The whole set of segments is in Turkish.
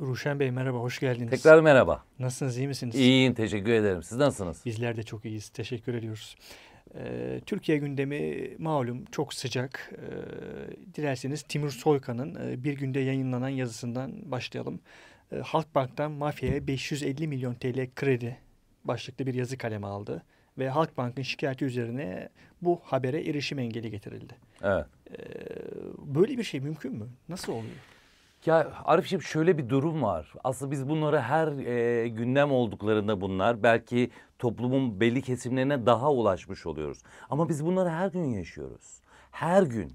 Ruşen Bey merhaba, hoş geldiniz. Tekrar merhaba. Nasılsınız, iyi misiniz? İyiyim, teşekkür ederim. Siz nasılsınız? Bizler de çok iyiyiz, teşekkür ediyoruz. Ee, Türkiye gündemi malum çok sıcak. Ee, dilerseniz Timur Soykan'ın e, bir günde yayınlanan yazısından başlayalım. Ee, Halkbank'tan mafyaya 550 milyon TL kredi başlıklı bir yazı kaleme aldı. Ve Halkbank'ın şikayeti üzerine bu habere erişim engeli getirildi. Evet. Ee, böyle bir şey mümkün mü? Nasıl oluyor? Ya Arif'ciğim şöyle bir durum var. Aslında biz bunları her e, gündem olduklarında bunlar belki toplumun belli kesimlerine daha ulaşmış oluyoruz. Ama biz bunları her gün yaşıyoruz. Her gün.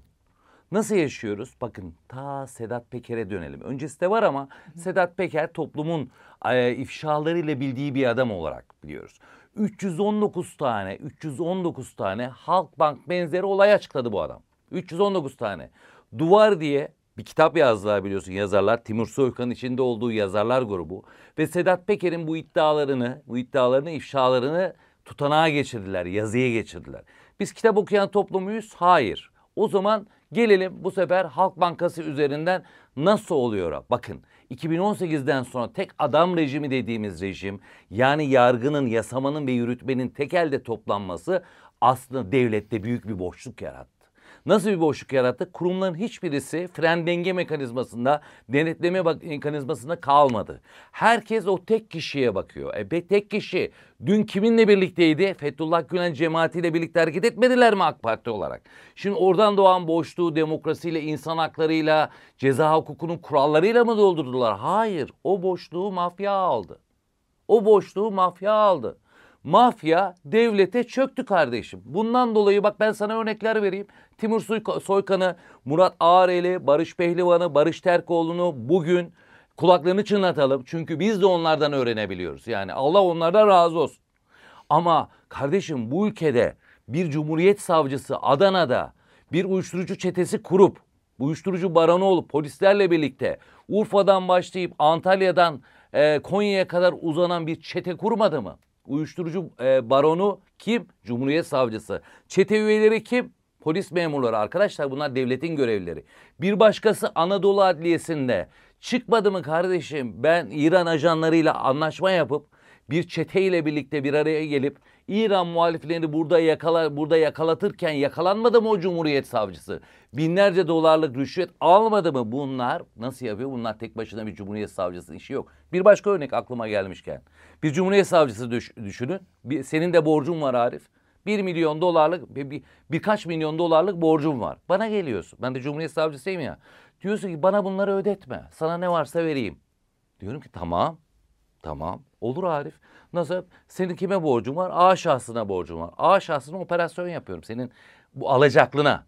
Nasıl yaşıyoruz? Bakın ta Sedat Peker'e dönelim. Öncesi de var ama Sedat Peker toplumun e, ifşalarıyla bildiği bir adam olarak biliyoruz. 319 tane, 319 tane Halkbank benzeri olay açıkladı bu adam. 319 tane. Duvar diye bir kitap yazdılar biliyorsun yazarlar. Timur Soykan içinde olduğu yazarlar grubu. Ve Sedat Peker'in bu iddialarını, bu iddialarını, ifşalarını tutanağa geçirdiler, yazıya geçirdiler. Biz kitap okuyan toplumuyuz? Hayır. O zaman gelelim bu sefer Halk Bankası üzerinden nasıl oluyor? Bakın 2018'den sonra tek adam rejimi dediğimiz rejim yani yargının, yasamanın ve yürütmenin tek elde toplanması aslında devlette büyük bir boşluk yarattı. Nasıl bir boşluk yarattı? Kurumların hiçbirisi fren denge mekanizmasında, denetleme mekanizmasında kalmadı. Herkes o tek kişiye bakıyor. E tek kişi dün kiminle birlikteydi? Fethullah Gülen cemaatiyle birlikte hareket etmediler mi AK Parti olarak? Şimdi oradan doğan boşluğu demokrasiyle, insan haklarıyla, ceza hukukunun kurallarıyla mı doldurdular? Hayır, o boşluğu mafya aldı. O boşluğu mafya aldı. Mafya devlete çöktü kardeşim. Bundan dolayı bak ben sana örnekler vereyim. Timur Soykan'ı, Murat Ağreli, Barış Pehlivan'ı, Barış Terkoğlu'nu bugün kulaklarını çınlatalım. Çünkü biz de onlardan öğrenebiliyoruz. Yani Allah onlardan razı olsun. Ama kardeşim bu ülkede bir cumhuriyet savcısı Adana'da bir uyuşturucu çetesi kurup uyuşturucu baronu olup polislerle birlikte Urfa'dan başlayıp Antalya'dan e, Konya'ya kadar uzanan bir çete kurmadı mı? uyuşturucu e, baronu kim? Cumhuriyet savcısı. Çete üyeleri kim? Polis memurları arkadaşlar bunlar devletin görevleri. Bir başkası Anadolu Adliyesi'nde çıkmadı mı kardeşim ben İran ajanlarıyla anlaşma yapıp bir çeteyle birlikte bir araya gelip İran muhaliflerini burada yakala burada yakalatırken yakalanmadı mı o Cumhuriyet Savcısı? Binlerce dolarlık rüşvet almadı mı bunlar? Nasıl yapıyor? Bunlar tek başına bir Cumhuriyet savcısının işi yok. Bir başka örnek aklıma gelmişken. Bir Cumhuriyet Savcısı düş, düşünün. Bir, senin de borcun var Arif. Bir milyon dolarlık bir, bir, birkaç milyon dolarlık borcum var. Bana geliyorsun. Ben de Cumhuriyet Savcısıyım ya. Diyorsun ki bana bunları ödetme. Sana ne varsa vereyim. Diyorum ki tamam. Tamam. Olur Arif. Nasıl? Senin kime borcun var? A şahsına borcun var. A şahsına operasyon yapıyorum. Senin bu alacaklına.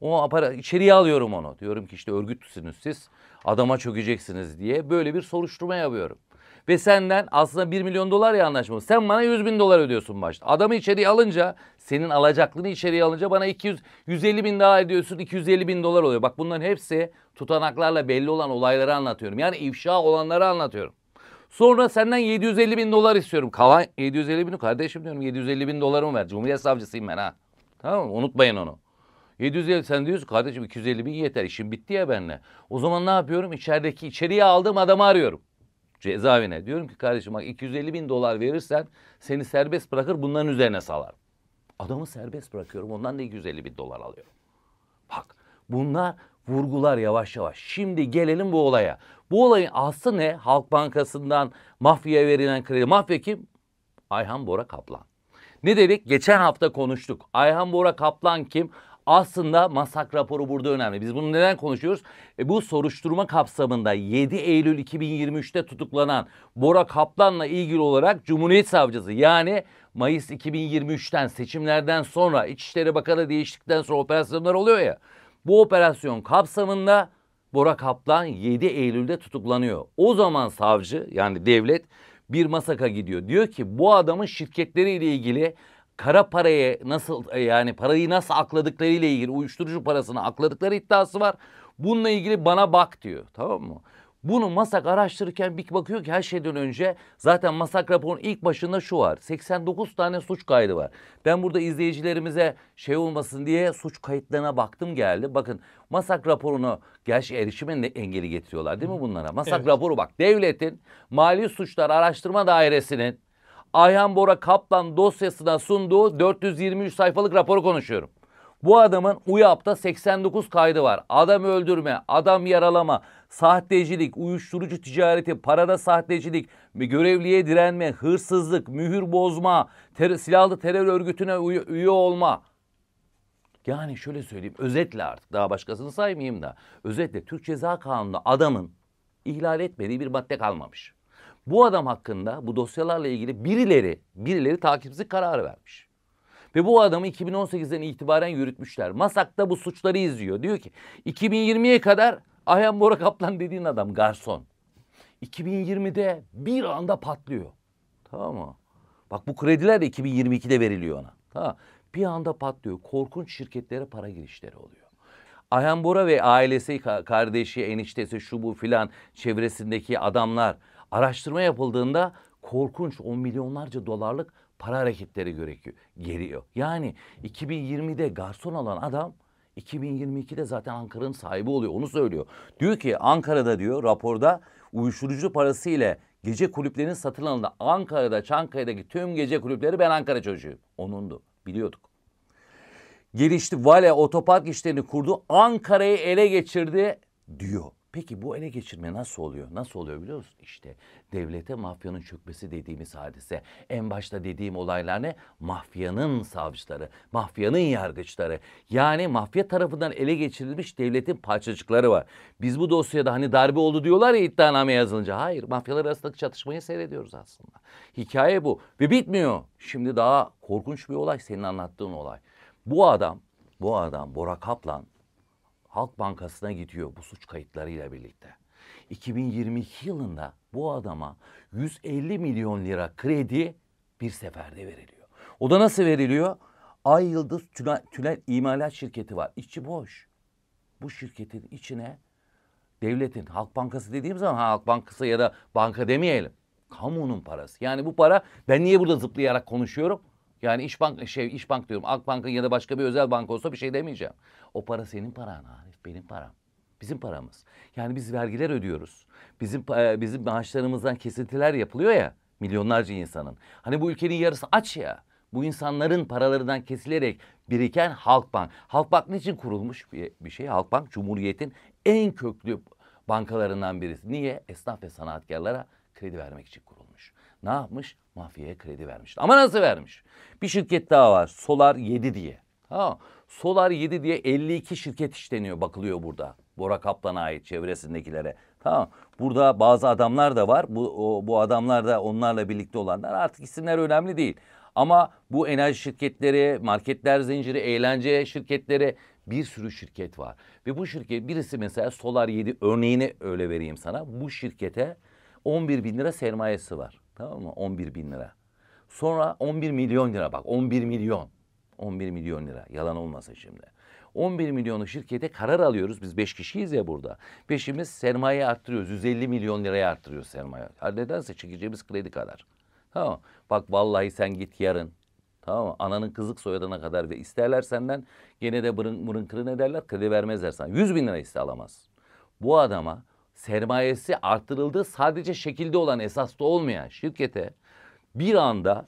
O apara içeriye alıyorum onu. Diyorum ki işte örgütsünüz siz. Adama çökeceksiniz diye böyle bir soruşturma yapıyorum. Ve senden aslında 1 milyon dolar ya anlaşmamız. Sen bana 100 bin dolar ödüyorsun başta. Adamı içeriye alınca senin alacaklığını içeriye alınca bana 200, 150 bin daha ediyorsun 250 bin dolar oluyor. Bak bunların hepsi tutanaklarla belli olan olayları anlatıyorum. Yani ifşa olanları anlatıyorum. Sonra senden 750 bin dolar istiyorum. Kalan 750 bini kardeşim diyorum 750 bin dolarımı ver. Cumhuriyet savcısıyım ben ha. Tamam mı? Unutmayın onu. 750 sen diyorsun kardeşim 250 bin yeter işim bitti ya benle. O zaman ne yapıyorum? İçerideki içeriye aldığım adamı arıyorum. Cezaevine. Diyorum ki kardeşim bak 250 bin dolar verirsen seni serbest bırakır bunların üzerine salar. Adamı serbest bırakıyorum ondan da 250 bin dolar alıyorum. Bak bunlar vurgular yavaş yavaş. Şimdi gelelim bu olaya. Bu olayın aslı ne? Halk Bankası'ndan mafyaya verilen kredi. Mafya kim? Ayhan Bora Kaplan. Ne dedik? Geçen hafta konuştuk. Ayhan Bora Kaplan kim? Aslında masak raporu burada önemli. Biz bunu neden konuşuyoruz? E bu soruşturma kapsamında 7 Eylül 2023'te tutuklanan Bora Kaplan'la ilgili olarak Cumhuriyet Savcısı yani Mayıs 2023'ten seçimlerden sonra İçişleri Bakanı değiştikten sonra operasyonlar oluyor ya. Bu operasyon kapsamında Bora Kaplan 7 Eylül'de tutuklanıyor. O zaman savcı yani devlet bir masaka gidiyor. Diyor ki bu adamın şirketleriyle ilgili kara paraya nasıl e, yani parayı nasıl akladıkları ile ilgili uyuşturucu parasını akladıkları iddiası var. Bununla ilgili bana bak diyor tamam mı? Bunu MASAK araştırırken bir bakıyor ki her şeyden önce zaten MASAK raporunun ilk başında şu var. 89 tane suç kaydı var. Ben burada izleyicilerimize şey olmasın diye suç kayıtlarına baktım geldi. Bakın MASAK raporunu gerçi erişime engeli getiriyorlar değil mi bunlara? MASAK evet. raporu bak devletin mali suçlar araştırma dairesinin Ayhan Bora Kaplan dosyasına sunduğu 423 sayfalık raporu konuşuyorum. Bu adamın UYAP'ta 89 kaydı var. Adam öldürme, adam yaralama, sahtecilik, uyuşturucu ticareti, parada sahtecilik, görevliye direnme, hırsızlık, mühür bozma, ter silahlı terör örgütüne üye, olma. Yani şöyle söyleyeyim özetle artık daha başkasını saymayayım da özetle Türk Ceza Kanunu adamın ihlal etmediği bir madde kalmamış. Bu adam hakkında bu dosyalarla ilgili birileri birileri takipsizlik kararı vermiş. Ve bu adamı 2018'den itibaren yürütmüşler. Masak'ta bu suçları izliyor. Diyor ki 2020'ye kadar Ayhan Bora Kaplan dediğin adam garson. 2020'de bir anda patlıyor. Tamam mı? Bak bu krediler de 2022'de veriliyor ona. Tamam. Bir anda patlıyor. Korkunç şirketlere para girişleri oluyor. Ayhan Bora ve ailesi, kardeşi, eniştesi, şu bu filan çevresindeki adamlar araştırma yapıldığında korkunç on milyonlarca dolarlık para hareketleri gerekiyor. Geliyor. Yani 2020'de garson olan adam 2022'de zaten Ankara'nın sahibi oluyor. Onu söylüyor. Diyor ki Ankara'da diyor raporda uyuşturucu parası ile gece kulüplerinin satın alındı. Ankara'da, Çankaya'daki tüm gece kulüpleri ben Ankara çocuğuyum. Onundu. Biliyorduk. Gelişti Vale otopark işlerini kurdu. Ankara'yı ele geçirdi diyor. Peki bu ele geçirme nasıl oluyor? Nasıl oluyor biliyor musun? İşte devlete mafyanın çökmesi dediğimiz hadise. En başta dediğim olaylar ne? Mafyanın savcıları, mafyanın yargıçları. Yani mafya tarafından ele geçirilmiş devletin parçacıkları var. Biz bu dosyada hani darbe oldu diyorlar ya iddianame yazılınca. Hayır mafyalar arasındaki çatışmayı seyrediyoruz aslında. Hikaye bu ve bitmiyor. Şimdi daha korkunç bir olay senin anlattığın olay. Bu adam, bu adam Bora Kaplan Halk Bankası'na gidiyor bu suç kayıtlarıyla birlikte. 2022 yılında bu adama 150 milyon lira kredi bir seferde veriliyor. O da nasıl veriliyor? Ay Yıldız Tünel, Tünel imalat Şirketi var. İçi boş. Bu şirketin içine devletin, Halk Bankası dediğim zaman Halk Bankası ya da banka demeyelim. Kamunun parası. Yani bu para ben niye burada zıplayarak konuşuyorum? Yani iş Bank şey iş Bank diyorum. Akbank'ın ya da başka bir özel bank olsa bir şey demeyeceğim. O para senin paran Arif, benim param. Bizim paramız. Yani biz vergiler ödüyoruz. Bizim e, bizim maaşlarımızdan kesintiler yapılıyor ya milyonlarca insanın. Hani bu ülkenin yarısı aç ya. Bu insanların paralarından kesilerek biriken Halkbank. Halkbank niçin kurulmuş bir, bir şey? Halkbank Cumhuriyet'in en köklü bankalarından birisi. Niye? Esnaf ve sanatkarlara kredi vermek için kurulmuş ne yapmış? Mafyaya kredi vermiş. Ama nasıl vermiş? Bir şirket daha var Solar 7 diye. Ha, Solar 7 diye 52 şirket işleniyor bakılıyor burada. Bora Kaplan'a ait çevresindekilere. Tamam. Burada bazı adamlar da var. Bu, o, bu adamlar da onlarla birlikte olanlar. Artık isimler önemli değil. Ama bu enerji şirketleri, marketler zinciri, eğlence şirketleri bir sürü şirket var. Ve bu şirket birisi mesela Solar 7 örneğini öyle vereyim sana. Bu şirkete 11 bin lira sermayesi var. Tamam mı? 11 bin lira. Sonra 11 milyon lira bak 11 milyon. 11 milyon lira yalan olmasın şimdi. 11 milyonu şirkete karar alıyoruz. Biz 5 kişiyiz ya burada. Peşimiz sermaye arttırıyoruz. 150 milyon liraya arttırıyoruz sermaye. Her nedense çekeceğimiz kredi kadar. Tamam Bak vallahi sen git yarın. Tamam mı? Ananın kızık soyadına kadar ve isterler senden gene de mırın, mırın kırın ederler kredi vermezler sana. 100 bin lira iste alamaz. Bu adama sermayesi artırıldığı sadece şekilde olan esaslı olmayan şirkete bir anda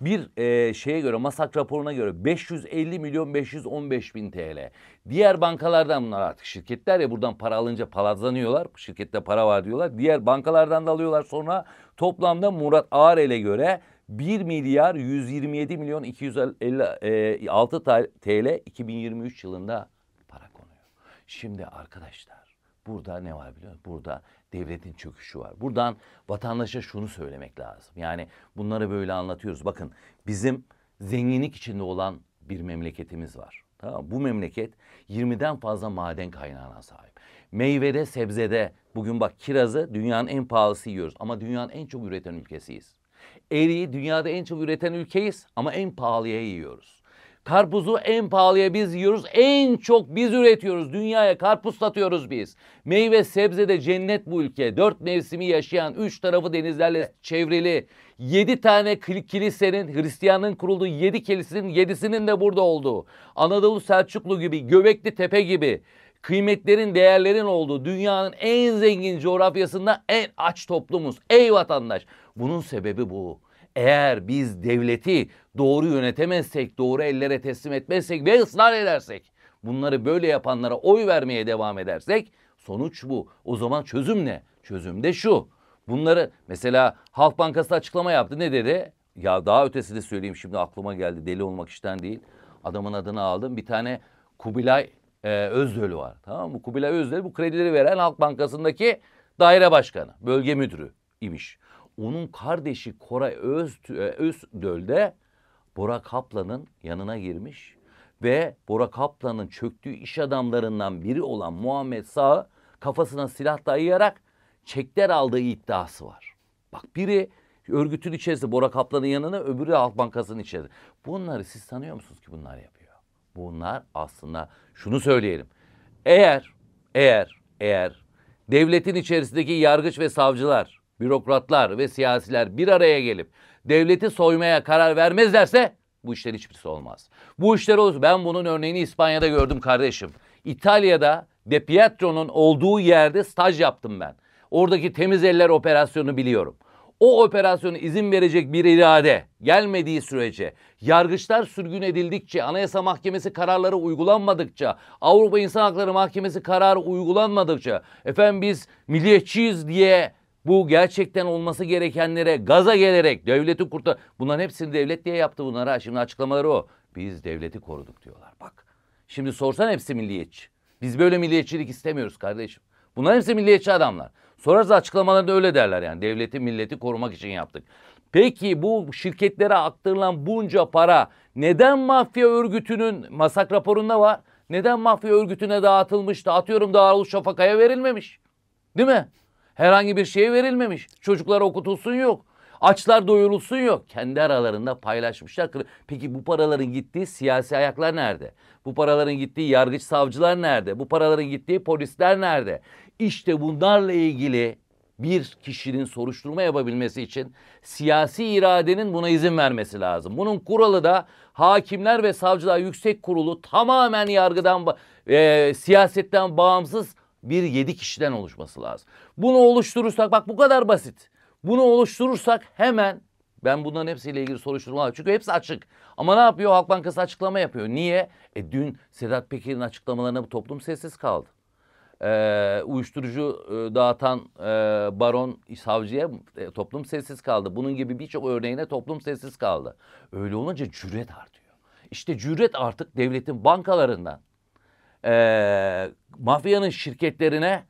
bir e, şeye göre masak raporuna göre 550 milyon 515 bin TL. Diğer bankalardan bunlar artık şirketler ya buradan para alınca palazlanıyorlar. Şirkette para var diyorlar. Diğer bankalardan da alıyorlar sonra toplamda Murat Ağrel'e göre 1 milyar 127 milyon 256 TL 2023 yılında para konuyor. Şimdi arkadaşlar Burada ne var biliyor musun? Burada devletin çöküşü var. Buradan vatandaşa şunu söylemek lazım. Yani bunları böyle anlatıyoruz. Bakın bizim zenginlik içinde olan bir memleketimiz var. Tamam Bu memleket 20'den fazla maden kaynağına sahip. Meyvede, sebzede bugün bak kirazı dünyanın en pahalısı yiyoruz ama dünyanın en çok üreten ülkesiyiz. Eriği dünyada en çok üreten ülkeyiz ama en pahalıya yiyoruz. Karpuzu en pahalıya biz yiyoruz. En çok biz üretiyoruz. Dünyaya karpuz satıyoruz biz. Meyve sebze de cennet bu ülke. Dört mevsimi yaşayan, üç tarafı denizlerle çevrili. Yedi tane kilisenin, Hristiyanın kurulduğu yedi kilisenin yedisinin de burada olduğu. Anadolu Selçuklu gibi, Göbekli Tepe gibi kıymetlerin, değerlerin olduğu dünyanın en zengin coğrafyasında en aç toplumuz. Ey vatandaş! Bunun sebebi bu. Eğer biz devleti doğru yönetemezsek, doğru ellere teslim etmezsek ve ısrar edersek, bunları böyle yapanlara oy vermeye devam edersek sonuç bu. O zaman çözüm ne? Çözüm de şu. Bunları mesela Halk Bankası açıklama yaptı. Ne dedi? Ya daha ötesi de söyleyeyim şimdi aklıma geldi. Deli olmak işten değil. Adamın adını aldım. Bir tane Kubilay e, Özdöl var. Tamam mı? Kubilay Özdöl bu kredileri veren Halk Bankası'ndaki daire başkanı, bölge müdürü imiş. Onun kardeşi Koray Öz, e, de Bora Kaplan'ın yanına girmiş ve Bora Kaplan'ın çöktüğü iş adamlarından biri olan Muhammed Sağ kafasına silah dayayarak çekler aldığı iddiası var. Bak biri örgütün içerisinde Bora Kaplan'ın yanına öbürü Halk Bankası'nın içerisinde. Bunları siz tanıyor musunuz ki bunlar yapıyor? Bunlar aslında şunu söyleyelim. Eğer, eğer, eğer devletin içerisindeki yargıç ve savcılar bürokratlar ve siyasiler bir araya gelip devleti soymaya karar vermezlerse bu işler hiçbirisi şey olmaz. Bu işler olur. Ben bunun örneğini İspanya'da gördüm kardeşim. İtalya'da De Pietro'nun olduğu yerde staj yaptım ben. Oradaki temiz eller operasyonu biliyorum. O operasyonu izin verecek bir irade gelmediği sürece, yargıçlar sürgün edildikçe, Anayasa Mahkemesi kararları uygulanmadıkça, Avrupa İnsan Hakları Mahkemesi kararı uygulanmadıkça, efendim biz milliyetçiyiz diye bu gerçekten olması gerekenlere gaza gelerek devleti kurtar. Bunların hepsini devlet diye yaptı bunlara. Ha. Şimdi açıklamaları o. Biz devleti koruduk diyorlar bak. Şimdi sorsan hepsi milliyetçi. Biz böyle milliyetçilik istemiyoruz kardeşim. Bunlar hepsi milliyetçi adamlar. Sorarsa açıklamalarında öyle derler yani. Devleti milleti korumak için yaptık. Peki bu şirketlere aktarılan bunca para neden mafya örgütünün masak raporunda var? Neden mafya örgütüne dağıtılmış da atıyorum Darüşşafaka'ya verilmemiş? Değil mi? Herhangi bir şey verilmemiş. Çocuklar okutulsun yok. Açlar doyurulsun yok. Kendi aralarında paylaşmışlar. Peki bu paraların gittiği siyasi ayaklar nerede? Bu paraların gittiği yargıç savcılar nerede? Bu paraların gittiği polisler nerede? İşte bunlarla ilgili bir kişinin soruşturma yapabilmesi için siyasi iradenin buna izin vermesi lazım. Bunun kuralı da Hakimler ve Savcılar Yüksek Kurulu tamamen yargıdan, e, siyasetten bağımsız bir yedi kişiden oluşması lazım. Bunu oluşturursak bak bu kadar basit. Bunu oluşturursak hemen ben bunların hepsiyle ilgili soruşturma var. Çünkü hepsi açık. Ama ne yapıyor? Halk Bankası açıklama yapıyor. Niye? E dün Sedat Peker'in açıklamalarına bu toplum sessiz kaldı. Ee, uyuşturucu e, dağıtan e, baron savcıya e, toplum sessiz kaldı. Bunun gibi birçok örneğine toplum sessiz kaldı. Öyle olunca cüret artıyor. İşte cüret artık devletin bankalarından e, mafyanın şirketlerine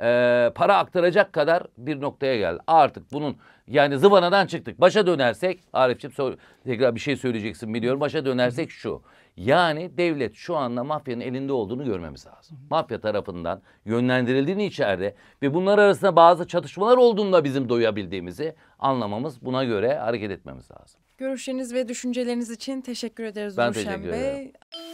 e, para aktaracak kadar bir noktaya geldi. Artık bunun yani zıvanadan çıktık. Başa dönersek Arif'ciğim tekrar bir şey söyleyeceksin biliyorum. Başa dönersek şu. Yani devlet şu anda mafyanın elinde olduğunu görmemiz lazım. Mafya tarafından yönlendirildiğini içeride ve bunlar arasında bazı çatışmalar olduğunda bizim doyabildiğimizi anlamamız buna göre hareket etmemiz lazım. Görüşleriniz ve düşünceleriniz için teşekkür ederiz ben Nurşen teşekkür Bey. Ederim.